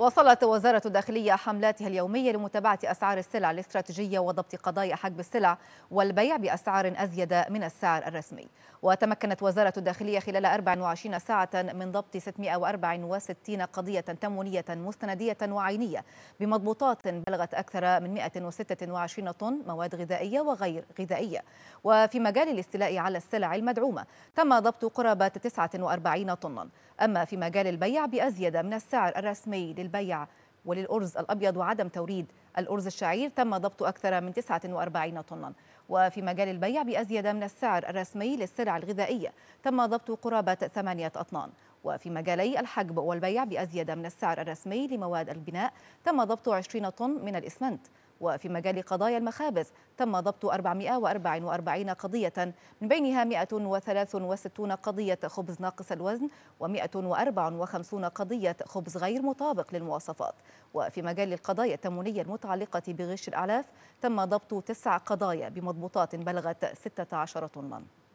واصلت وزارة الداخلية حملاتها اليومية لمتابعة أسعار السلع الاستراتيجية وضبط قضايا حجب السلع والبيع بأسعار أزيد من السعر الرسمي وتمكنت وزارة الداخلية خلال 24 ساعة من ضبط 664 قضية تمونية مستندية وعينية بمضبوطات بلغت أكثر من 126 طن مواد غذائية وغير غذائية وفي مجال الاستيلاء على السلع المدعومة تم ضبط قرابة 49 طنا أما في مجال البيع بأزيد من السعر الرسمي للبيع البيع وللأرز الأبيض وعدم توريد الأرز الشعير تم ضبط أكثر من 49 طنا وفي مجال البيع بأزيد من السعر الرسمي للسلع الغذائية تم ضبط قرابة ثمانية أطنان وفي مجالي الحجب والبيع بأزيد من السعر الرسمي لمواد البناء تم ضبط 20 طن من الإسمنت وفي مجال قضايا المخابز تم ضبط 444 قضية من بينها 163 قضية خبز ناقص الوزن و154 قضية خبز غير مطابق للمواصفات وفي مجال القضايا التموينية المتعلقة بغش الأعلاف تم ضبط تسع قضايا بمضبوطات بلغت 16 طنا